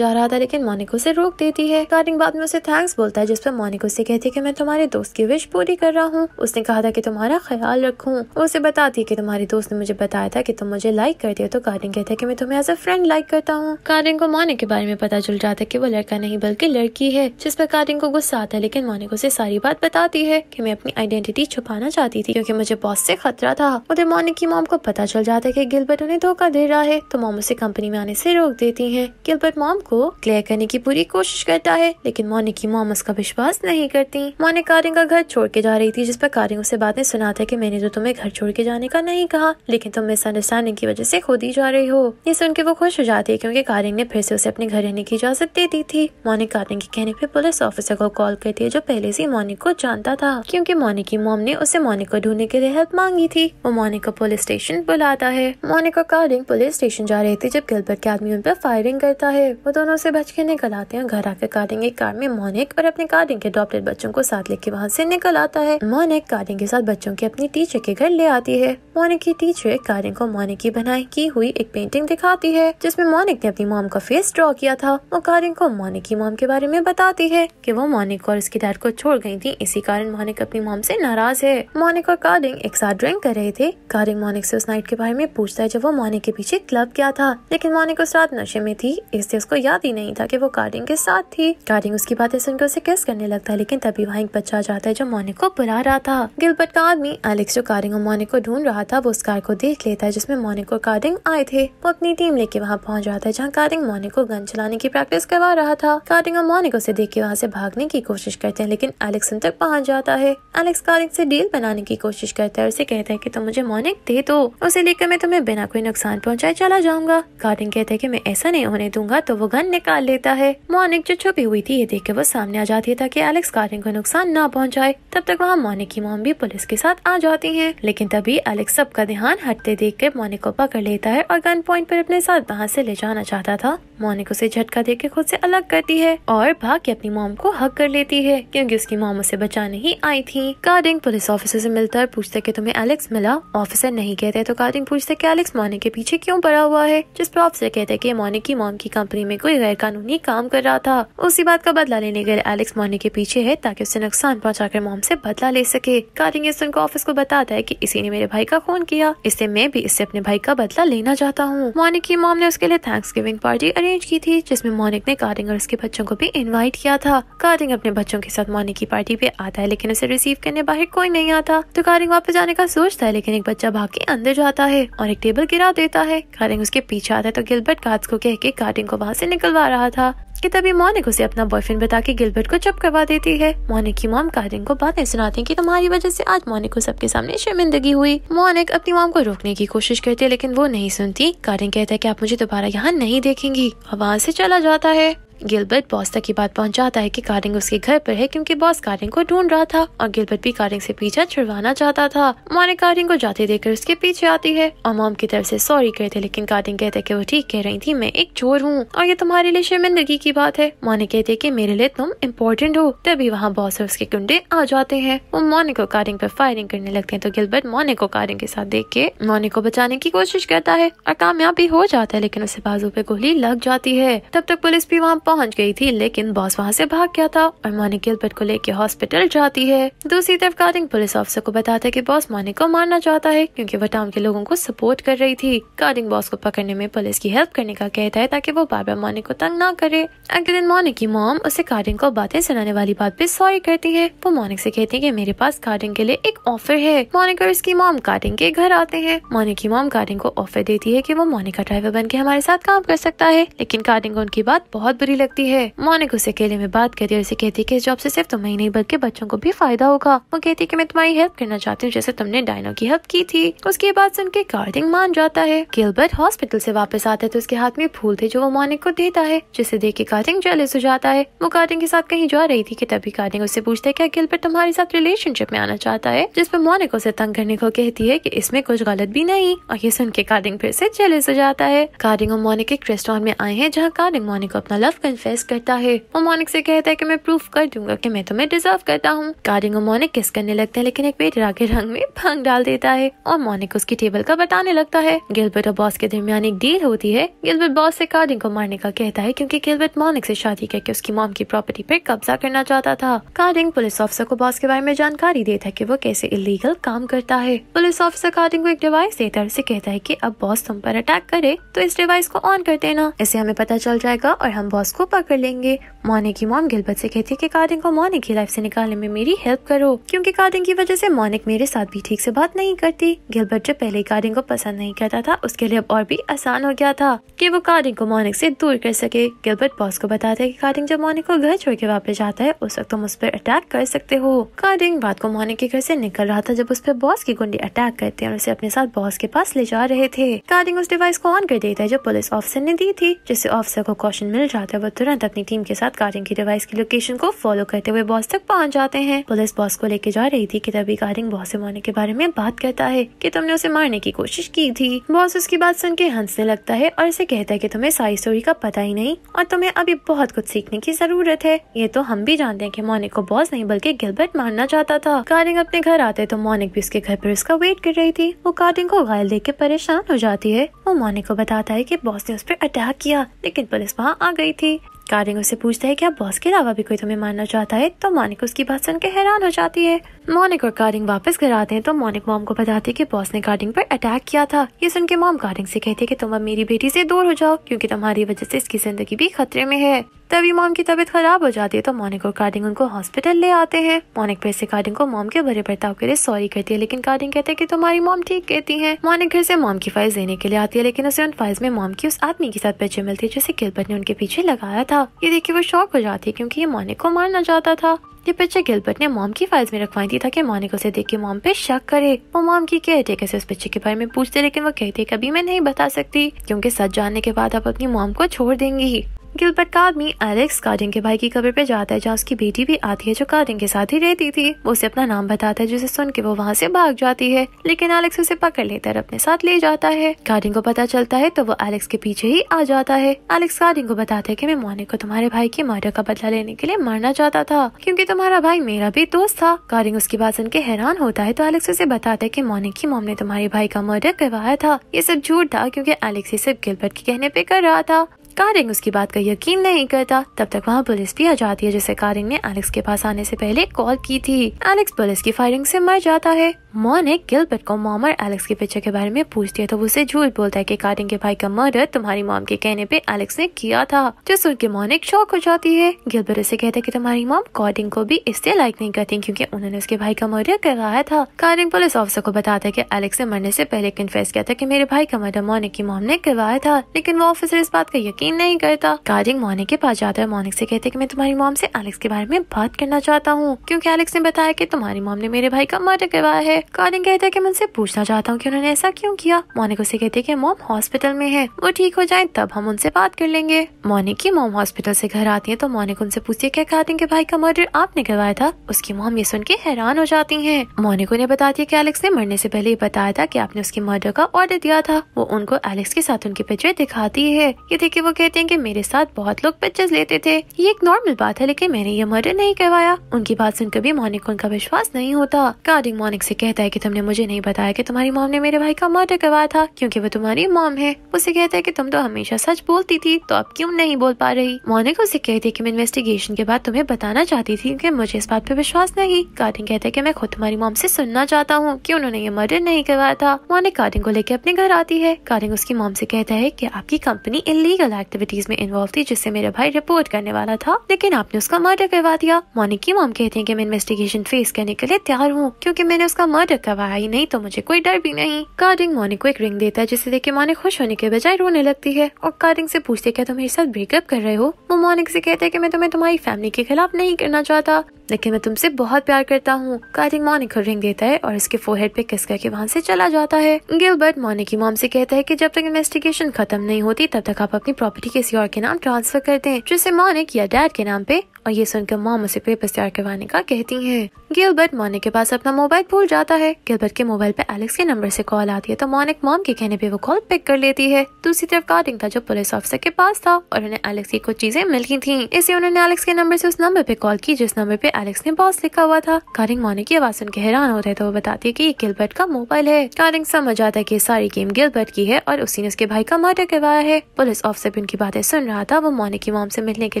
जा रहा था लेकिन मोनिको उसे रोक देती है कारिंग बाद में उसे थैंक्स बोलता है जिसपे मोनिको उसे कहती है की मैं तुम्हारे दोस्त की विश पूरी कर रहा हूँ उसने कहा था की तुम्हारा ख्याल रखू उसे बताती है की तुम्हारे दोस्त ने मुझे बताया था की तुम मुझे लाइक करती हो तो कारिंग कहते हैं की मैं तुम्हें एज अ फ्रेंड लाइक करता हूँ कारिंग को मोनिक के बारे में पता चल जाता है की वो लड़का नहीं बल्कि लड़की है जिस पर कारिंग को गुस्सा आता है लेकिन मोनिको उसे सारी बात बताती है की मैं अपनी आइडेंटिटी छुपाना चाहती थी क्यूँकी मुझे बॉस से खतरा था उधर मोनिक की मोम को पता चल जाता है कि गिलबर्ट उन्हें धोखा दे रहा है तो मोम उसे कंपनी में आने से रोक देती है गिलबर्ट मोम को क्लियर करने की पूरी कोशिश करता है लेकिन मोनिकी की मोम उसका विश्वास नहीं करती मोने कारिंग का घर छोड़ के जा रही थी जिस पर कारिंग उसे बात में सुनाता है की मैंने तो तुम्हें घर छोड़ के जाने का नहीं कहा लेकिन तुम मिसअंडरस्टैंडिंग की वजह ऐसी खुद ही जा रही हो ये सुन के वो खुश हो जाती है क्यूँकी कारिंग ने फिर से उसे अपने घर रहने की इजाजत दे दी थी मोनिक कारिंग के कहने पर पुलिस ऑफिसर को कॉल करती है जो पहले से मोनिक को जानता था क्यूँकी मोनिक की मोम ने उसे मोनिक को ढूंढने के लिए हेल्प मांगी थी वो मोनिक को पुलिस स्टेशन बुलाता है है मोनिका कार्डिंग पुलिस स्टेशन जा रही थी जब गिलबर्ट के आदमी उन पर फायरिंग करता है वो दोनों से बच के निकल आते हैं घर आकर कार्डिंग एक कार में मोनिक और अपने कार्डिंग के डॉप्टेड बच्चों को साथ लेके वहाँ से निकल आता है मोनिक कार्डिंग के साथ बच्चों की अपनी टीचर के घर ले आती है मोनिक की टीचर कार्डिंग को मोनिक की बनाई की हुई एक पेंटिंग दिखाती है जिसमे मोनिक ने अपनी मोम का फेस ड्रॉ किया था वो कार्डिंग को मोनिक की मोम के बारे में बताती है की वो मोनिक और उसकी डैड को छोड़ गयी थी इसी कारण मोनिक अपनी मोम ऐसी नाराज है मोनिक और कार्डिंग एक साथ ड्रॉइंग कर रहे थे कार्डिंग मोनिक ऐसी उस नाइट के बारे में में पूछता है जब वो मोनिक के पीछे क्लब गया था लेकिन मोनिक उस रात नशे में थी इसलिए उसको याद ही नहीं था कि वो कार्डिंग के साथ थी कार्डिंग उसकी बातें सुनकर उसे किस करने लगता है लेकिन तभी वहाँ एक बच्चा जाता है जो मोनिक को बुला रहा था गिलबर्ट का आदमी एलेक्स जो कार्डिंग और मोनिक को ढूंढ रहा था वो उस कार को देख लेता है जिसमे मोनिक और कार्डिंग आए थे वो अपनी टीम लेके वहाँ पहुँच जाता है जहाँ कार्डिंग मोनिक को गन चलाने की प्रैक्टिस करवा रहा था कार्डिंग और मोनिक उसे देख के वहाँ से भागने की कोशिश करते हैं लेकिन एलेक्स उन तक पहुँच जाता है एलेक्स कार्डिंग से डील बनाने की कोशिश करता है उसे कहता है की तुम मुझे मोनिक दे दो उसे लेकर मैं तुम्हें बिना कोई नुकसान पहुंचाए चला जाऊंगा गार्डन कहते हैं की मैं ऐसा नहीं होने दूंगा तो वो गन निकाल लेता है मोनिक जो छुपी हुई थी ये देख के वो सामने आ जाती है ताकि एलेक्स गार्डन को नुकसान न पहुँचाए तब तक वहाँ मोनिक की मोम भी पुलिस के साथ आ जाती है लेकिन तभी एलेक्स सबका ध्यान हटते देख के मोनिक को पकड़ लेता है और गन पॉइंट पर अपने साथ वहाँ से ले जाना चाहता था मोनिक उसे झटका दे के खुद से अलग करती है और भाग के अपनी मोम को हक कर लेती है क्योंकि उसकी मोम उसे बचाने ही आई थी कार्डिंग पुलिस ऑफिसर से मिलता है पूछता कि तुम्हें एलेक्स मिला ऑफिसर नहीं कहते तो कार्डिंग पूछता कि एलेक्स मोनिक के पीछे क्यों पड़ा हुआ है जिस पर ऑफिसर कहते हैं की मोनिक की मोम की कंपनी में कोई गैर कानूनी काम कर रहा था उसी बात का बदला लेने गए एलेक्स मोनिक के पीछे है ताकि उसे नुकसान पहुँचा कर मोम ऐसी बदला ले सके कार्डिंग इस उनको ऑफिस को बताता है की इसी ने मेरे भाई का खून किया इससे मैं भी इससे अपने भाई का बदला लेना चाहता हूँ मोनिक की मोम ने उसके लिए थैंक्स गिविंग पार्टी अरेंज की थी जिसमें मोनिक ने कार्डिंग और उसके बच्चों को भी इनवाइट किया था कार्डिंग अपने बच्चों के साथ मोनिक की पार्टी पे आता है लेकिन उसे रिसीव करने बाहर कोई नहीं आता तो कार्डिंग वापस जाने का सोचता है लेकिन एक बच्चा भाग के अंदर जाता है और एक टेबल गिरा देता है कार्डिंग उसके पीछे आता है तो गिलबर्ट कार्ड को कह के कार्डिंग को वहाँ से निकलवा रहा था कि तभी मोनिक उसे अपना बॉयफ्रेंड बता के गिलबर्ट को चुप करवा देती है मोनिक की मोम कारिन को बातें सुनाती है कि तुम्हारी वजह से आज मोनिक को सबके सामने शर्मिंदगी हुई मोनिक अपनी मोम को रोकने की कोशिश करती है लेकिन वो नहीं सुनती कारिन कहता है की आप मुझे दोबारा यहाँ नहीं देखेंगी और वहाँ से चला जाता है गिलबर्ट बॉस तक ये बात पहुंचाता है कि कारिंग उसके घर पर है क्योंकि बॉस कारिंग को ढूंढ रहा था और गिलबर्ट भी कारिंग से पीछा छुड़वाना चाहता था माने कारिंग को जाते देखकर उसके पीछे आती है और मोम की तरफ से सॉरी कहते लेकिन कारिंग कहते कि वो ठीक कह रही थी मैं एक चोर हूँ और ये तुम्हारे लिए शर्मिंदगी की बात है मोने कहते की मेरे लिए तुम इम्पोर्टेंट हो तभी वहाँ बॉस और उसके गुंडे आ जाते हैं वो मोने को कारिंग पर फायरिंग करने लगते है तो गिलबर्ट मोने को कारिंग के साथ देख के मोने को बचाने की कोशिश करता है और कामयाब भी हो जाता है लेकिन उसे बाजू पे गोली लग जाती है तब तक पुलिस भी वहाँ पहुंच गई थी लेकिन बॉस वहाँ से भाग गया था और मोनिक गिलबर्ट को लेकर हॉस्पिटल जाती है दूसरी तरफ कार्डिंग पुलिस ऑफिसर को बताता है की बॉस मोनिक को मारना चाहता है क्यूँकी वह टाउन के लोगों को सपोर्ट कर रही थी कार्डिंग बॉस को पकड़ने में पुलिस की हेल्प करने का कहता है ताकि वो बार बार मोनिक को तंग न करे अगले दिन मोनिक की मॉम उसे कार्डिंग को बातें सुनाने वाली बात भी सॉरी करती है वो मोनिक से कहती है की मेरे पास कार्डिंग के लिए एक ऑफर है मोनिक और इसकी मॉम कार्डिंग के घर आते हैं मोनिक की मॉम कार्डिंग को ऑफर देती है की वो मोनिका ड्राइवर बन के हमारे साथ काम कर सकता है लेकिन कार्डिंग को उनकी बात बहुत बुरी बुरी लगती है मोनिक उसे अकेले में बात करती है उसे कहती है कि इस जॉब से सिर्फ तुम्हें नहीं बल्कि बच्चों को भी फायदा होगा वो कहती है कि मैं तुम्हारी हेल्प करना चाहती हूँ जैसे तुमने डायनो की हेल्प की थी उसके बाद सुन के कार्डिंग मान जाता है गिलबर्ट हॉस्पिटल ऐसी वापस आता है तो उसके हाथ में फूल थे जो वो मोनिक को देता है जिसे देख के कार्डिंग जेलस हो जाता है वो कार्डिंग के साथ कहीं जा रही थी की तभी कार्डिंग उससे पूछता है क्या गिलबर्ट तुम्हारे साथ रिलेशनशिप में आना चाहता है जिसपे मोनिक उसे तंग करने को कहती है की इसमें कुछ गलत भी नहीं और ये सुन के कार्डिंग फिर ऐसी जेलस हो जाता है कार्डिंग और मोनिक एक रेस्टोरेंट में आए हैं जहाँ कार्डिंग मोनिक को अपना लव कन्फेस करता है मोनिक से कहता है कि मैं प्रूफ कर दूंगा कि मैं तुम्हें डिजर्व करता हूँ कार्डिंग और मोनिक किस करने लगता है लेकिन एक बेट आगे रंग में भंग डाल देता है और मोनिक उसकी टेबल का बताने लगता है गिलबर्ट और बॉस के दरमियान एक डील होती है गिलबर्ट बॉस से कार्डिंग को मारने का कहता है क्यूँकी गिलबर्ट मोनिक से शादी करके उसकी मॉम की प्रॉपर्टी पर कब्जा करना चाहता था कार्डिंग पुलिस ऑफिसर को बॉस के बारे में जानकारी देता है की वो कैसे इलीगल काम करता है पुलिस ऑफिसर कार्डिंग को एक डिवाइस देता है कहता है की अब बॉस तुम पर अटैक करे तो इस डिवाइस को ऑन कर देना इससे हमें पता चल जाएगा और हम बॉस को पकड़ लेंगे मोने की मॉम गिलबत से कहती है कि कादिन को मोनिक की लाइफ से निकालने में मेरी हेल्प करो क्योंकि कादिन की वजह से मोनिक मेरे साथ भी ठीक से बात नहीं करती गिलबर्ट जो पहले कादिन को पसंद नहीं करता था उसके लिए अब और भी आसान हो गया था कि वो कादिन को मोनिक से दूर कर सके गिलबर्ट बॉस को बताता है कि कादिन जब मोनिक को घर छोड़ के वापस जाता है उस वक्त तुम उस पर अटैक कर सकते हो कादिन रात को मोनिक के घर ऐसी निकल रहा था जब उस पर बॉस की गुंडी अटैक करते हैं और उसे अपने साथ बॉस के पास ले जा रहे थे कादिन उस डिवाइस को ऑन कर देता है जो पुलिस ऑफिसर ने दी थी जिससे ऑफिसर को कॉशन मिल जाता है वो तुरंत अपनी टीम के साथ कारिंग की डिवाइस की लोकेशन को फॉलो करते हुए बॉस तक पहुंच जाते हैं पुलिस बॉस को लेके जा रही थी कि तभी कारिंग बॉस से मारने के बारे में बात करता है कि तुमने उसे मारने की कोशिश की थी बॉस उसकी बात सुन के हंसने लगता है और इसे कहता है की तुम्हें सारी स्टोरी का पता ही नहीं और तुम्हें अभी बहुत कुछ सीखने की जरूरत है ये तो हम भी जानते हैं की मोनिक को बॉस नहीं बल्कि गिलबर्ट मारना चाहता था कारिंग अपने घर आते तो मोनिक भी उसके घर पर उसका वेट कर रही थी वो कारिंग को घायल देख के परेशान हो जाती है वो मोनिक को बताता है कि बॉस ने उस पर अटैक किया लेकिन पुलिस वहाँ आ गई थी कारिंग उससे पूछता है अब बॉस के अलावा भी कोई तुम्हें मारना चाहता है तो मोनिक उसकी बात सुन के हैरान हो जाती है मोनिक और कारिंग वापस घर आते हैं तो मोनिक मॉम को बताती है कि बॉस ने कारिंग पर अटैक किया था ये सुन के मॉम कारिंग से कहती है कि तुम अब मेरी बेटी से दूर हो जाओ क्योंकि तुम्हारी वजह से इसकी जिंदगी भी खतरे में है तभी मॉम की तबीयत खराब हो जाती है तो मोनिक और कार्डिंग उनको हॉस्पिटल ले आते हैं मोनिक फिर से कार्डिंग को मॉम के भरे बर्ताव के लिए सॉरी कहती है लेकिन कार्डिंग कहते हैं कि तुम्हारी मॉम ठीक कहती है मोनिक घर से मॉम की फाइल देने के लिए आती है लेकिन उसे उन फाइल में मॉम की उस आदमी के साथ परिचय मिलती है जिसे गिलबर्ट ने उनके पीछे लगाया था ये देखिए वो शौक हो जाती है क्यूँकी ये मोनिक को मारना चाहता था ये पिक्चर गिलबर्ट ने मॉम की फाइल्स में रखवाई थी ताकि मोनिक उसे देख के मॉम पे शक करे वो मॉम की कहते कैसे उस पिक्चर के बारे में पूछते लेकिन वो कहती है कभी मैं नहीं बता सकती क्योंकि सच जानने के बाद आप अपनी मॉम को छोड़ देंगी गिलबर्ट का आदमी एलेक्स कार्डिंग के भाई की कब्र पे जाता है जहाँ उसकी बेटी भी आती है जो कार्डिंग के साथ ही रहती थी वो उसे अपना नाम बताता है जिसे सुन के वो वहाँ से भाग जाती है लेकिन एलेक्स उसे पकड़ लेता है अपने साथ ले जाता है कार्डिंग को पता चलता है तो वो एलेक्स के पीछे ही आ जाता है एलेक्स कार्डिंग को बताता है की मैं मोनिक को तुम्हारे भाई की मर्डर का बदला लेने के लिए मारना चाहता था क्यूँकी तुम्हारा भाई मेरा भी दोस्त था कार्डिंग उसकी बात सुन के हैरान होता है तो एलेक्स उसे बताता है की मोनिक की मोम ने तुम्हारे भाई का मर्डर करवाया था ये सब झूठ था क्यूँकी एलेक्स ये सब गिलबर्ट के कहने पे कर रहा था कारिंग उसकी बात का यकीन नहीं करता तब तक वहाँ पुलिस भी आ जाती है जिसे कारिंग ने एलेक्स के पास आने से पहले कॉल की थी एलेक्स पुलिस की फायरिंग से मर जाता है ने गिलबर्ट को मॉमर एलेक्स के पिक्चर के बारे में पूछती है तो उसे झूठ बोलता है कि कार्टिंग के भाई का मर्डर तुम्हारी मॉम के कहने पे एलेक्स ने किया था जो सुन के एक शौक हो जाती है गिलबर्ट उसे कहता है कि तुम्हारी मॉम कार्टिंग को भी इससे लाइक नहीं करती क्योंकि उन्होंने उसके भाई का मर्डर करवाया था कार्टिंग पुलिस ऑफिसर को बताता है की एलेक्स ने मरने ऐसी पहले कन्फेस किया था की कि मेरे भाई का मर्डर मोनिक की मॉम ने करवाया था लेकिन वो ऑफिसर इस बात का यकीन नहीं करता कार्टिंग मोनिक के पास जाता है मोनिक से कहते की मैं तुम्हारी मॉम ऐसी एलेक्स के बारे में बात करना चाहता हूँ क्यूँकी एलेक्स ने बताया की तुम्हारी मॉम ने मेरे भाई का मर्डर करवाया है कार्डिन कहता है कि मैं उनसे पूछना चाहता हूँ कि उन्होंने ऐसा क्यों किया मोनिक उसे कहती है कि मोम हॉस्पिटल में है वो ठीक हो जाए तब हम उनसे बात कर लेंगे मोनिक की मोम हॉस्पिटल से घर आती है तो मोनिक उनसे पूछती है क्या कार्लिंग के भाई का मर्डर आपने करवाया था उसकी मोम ये सुन के हैरान हो जाती है मोनिक उन्हें बताती है की एलेक्स ने मरने ऐसी पहले बताया था की आपने उसके मर्डर का ऑर्डर दिया था वो उनको एलेक्स के साथ उनकी पिक्चर दिखाती है ये देखिए वो कहते हैं की मेरे साथ बहुत लोग पिक्चर लेते थे ये एक नॉर्मल बात है लेकिन मैंने ये मर्डर नहीं करवाया उनकी बात सुनकर भी मोनिक को उनका विश्वास नहीं होता कार्डिंग मोनिक से कहते कहता है कि तुमने मुझे नहीं बताया कि तुम्हारी मॉम ने मेरे भाई का मर्डर करवाया था क्योंकि वो तुम्हारी मॉम है उसे कहता है कि तुम तो हमेशा सच बोलती थी तो अब क्यों नहीं बोल पा रही मोनिका उसे कहती है कि मैं इन्वेस्टिगेशन के बाद तुम्हें बताना चाहती थी कि मुझे इस बात पर विश्वास नहीं कार्टिंग कहते है कि मैं खुद तुम्हारी मॉम से सुनना चाहता हूँ कि उन्होंने ये मर्डर नहीं करवाया था मोनिक कार्टिंग को लेकर अपने घर आती है कार्टिंग उसकी मॉम से कहता है की आपकी कंपनी इलीगल एक्टिविटीज में इन्वॉल्व थी जिससे मेरा भाई रिपोर्ट करने वाला था लेकिन आपने उसका मर्डर करवा दिया मोनिक की मॉम कहती है की मैं इन्वेस्टिगेशन फेस करने के लिए तैयार हूँ क्यूँकी मैंने उसका मर्डर का भाई नहीं तो मुझे कोई डर भी नहीं कार्डिंग मोनिक को एक रिंग देता है जिसे देखे मोनिक खुश होने के बजाय रोने लगती है और कार्डिंग से पूछते क्या तुम मेरे साथ ब्रेकअप कर रहे हो वो मोनिक से कहते हैं कि मैं तुम्हें तुम्हारी फैमिली के खिलाफ नहीं करना चाहता लेकिन मैं तुमसे बहुत प्यार करता हूँ कार्डिंग मोनिक को रिंग देता है और इसके फोरहेड पे किस करके वहाँ से चला जाता है गिलबर्ट मोनिक की मॉम से कहता है की जब तक इन्वेस्टिगेशन खत्म नहीं होती तब तक आप अपनी प्रॉपर्टी किसी और के नाम ट्रांसफर कर हैं जिससे मोनिक या डैड के नाम पे और ये सुनकर मॉम उसे पेपर तैयार करवाने का कहती है गिलबर्ट मोनिक के पास अपना मोबाइल भूल जाता है गिलबर्ट के मोबाइल पे एलेक्स के नंबर से कॉल आती है तो मोनिक मॉम के कहने पे वो कॉल पिक कर लेती है दूसरी तरफ कार्डिंग था जो पुलिस ऑफिसर के पास था और उन्हें एलेक्स की कुछ चीजें मिली थी इसलिए उन्होंने एलेक्स के नंबर ऐसी उस नंबर पे कॉल की जिस नंबर पे एलेक्स ने बॉस लिखा हुआ था कार्डिंग मोनिक की आवाज सुन के हैरान होते तो वो बताती है की ये गिलबर्ट का मोबाइल है कार्डिंग समझ आता है की सारी गेम गिलबर्ट की है और उसी ने उसके भाई का मर्डर करवाया है पुलिस ऑफिसर भी उनकी बातें सुन रहा था वो मोनिक की मॉम ऐसी मिलने के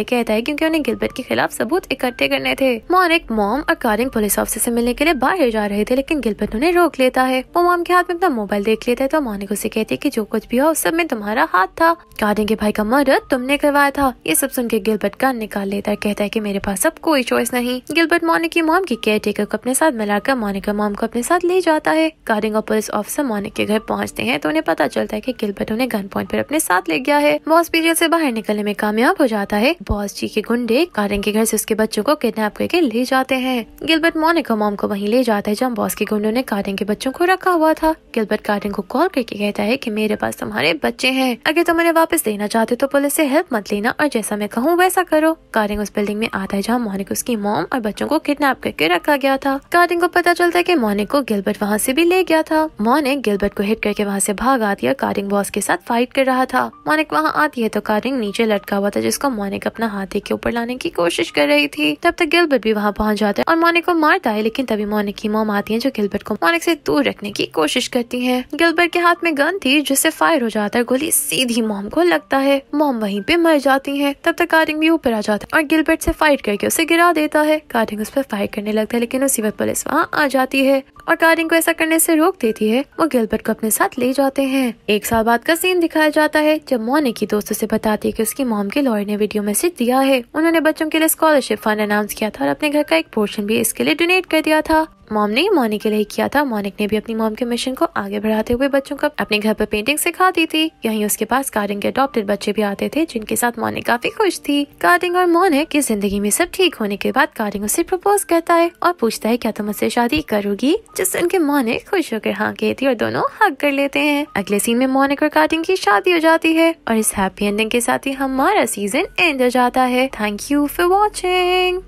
लिए कहता है क्यूँकी उन्हें गिलबर्ट की खिलाफ सबूत इकट्ठे करने थे मोनिक मॉम और कारिंग पुलिस ऑफिसर से मिलने के लिए बाहर जा रहे थे लेकिन गिलबर्ट उन्हें रोक लेता है वो मॉम के हाथ में अपना मोबाइल देख लेता है तो मोनिक उसे कहती है की जो कुछ भी हो उस सब में तुम्हारा हाथ था कारिंग के भाई का मर्डर तुमने करवाया था ये सब सुन के गिलबर्ट का निकाल लेता है कहता है की मेरे पास अब कोई चॉइस नहीं गिलबर्ट मोनिक की मॉम की केयर टेकर को अपने साथ मिलाकर मोनिक और मॉम को अपने साथ ले जाता है कारिंग और पुलिस ऑफिसर मोनिक के घर पहुँचते हैं तो उन्हें पता चलता है की गिलबर्ट उन्हें गन पॉइंट पर अपने साथ ले गया है बॉस भी ऐसी से बाहर निकलने में कामयाब हो जाता है बॉस जी के गुंडे कारिंग फ्रैंक के घर से उसके बच्चों को किडनैप करके ले जाते हैं गिलबर्ट मोनिका मॉम को वहीं ले जाता है जहाँ बॉस के गुंडों ने कार्टिंग के बच्चों को रखा हुआ था गिलबर्ट कार्डन को कॉल करके कहता है की मेरे पास तुम्हारे बच्चे है अगर तुम उन्हें वापस देना चाहते तो पुलिस ऐसी हेल्प मत लेना और जैसा मैं कहूँ वैसा करो कार्डन उस बिल्डिंग में आता है जहाँ मोनिक उसकी मॉम और बच्चों को किडनेप करके रखा गया था कार्डन को पता चलता है की मोनिक को गिलबर्ट वहाँ ऐसी भी ले गया था मोनिक गिलबर्ट को हिट करके वहाँ ऐसी भाग आती है कार्डिंग बॉस के साथ फाइट कर रहा था मोनिक वहाँ आती है तो कार्टिंग नीचे लटका हुआ था जिसको मोनिक अपना हाथी के ऊपर लाने की कोशिश कोशिश कर रही थी तब तक गिलबर्ट भी वहाँ पहुँच जाता है और मोनिक को मारता है लेकिन तभी मोनिक की मोम आती है जो गिलबर्ट को मोनिक से दूर रखने की कोशिश करती है गिलबर्ट के हाथ में गन थी जिससे फायर हो जाता है गोली सीधी मोम को लगता है मोम वहीं पे मर जाती है तब तक कार्टिंग भी ऊपर आ जाता है और गिलबर्ट से फाइट करके उसे गिरा देता है कार्टिंग उस पर फायर करने लगता है लेकिन उसी वक्त पुलिस वहाँ आ जाती है और कार्टिंग को ऐसा करने से रोक देती है वो गिलबर्ट को अपने साथ ले जाते हैं एक साल बाद का सीन दिखाया जाता है जब मोनिक की दोस्तों से बताती है कि उसकी मोम के लॉयर ने वीडियो मैसेज दिया है उन्होंने बच्चों के फिर स्कॉलरशिप फंड अनाउंस किया था और अपने घर का एक पोर्शन भी इसके लिए डोनेट कर दिया था मॉम ने मोनिक के लिए किया था मोनिक ने भी अपनी मॉम के मिशन को आगे बढ़ाते हुए बच्चों को अपने घर पर पेंटिंग दी थी यहीं उसके पास कार्डिंग के अडॉप्टेड बच्चे भी आते थे जिनके साथ मोनिक काफी खुश थी गार्डन और मोनिक की जिंदगी में सब ठीक होने के बाद कार्डिंग उसे प्रपोज करता है और पूछता है क्या तुम उससे शादी करोगी जिससे उनके मोनिक खुश होकर हाँ कहती और दोनों हक कर लेते हैं अगले सीन में मोनिक और गार्डन की शादी हो जाती है और इस हैप्पी एंडिंग के साथ ही हमारा सीजन एंड हो जाता है थैंक यू for watching!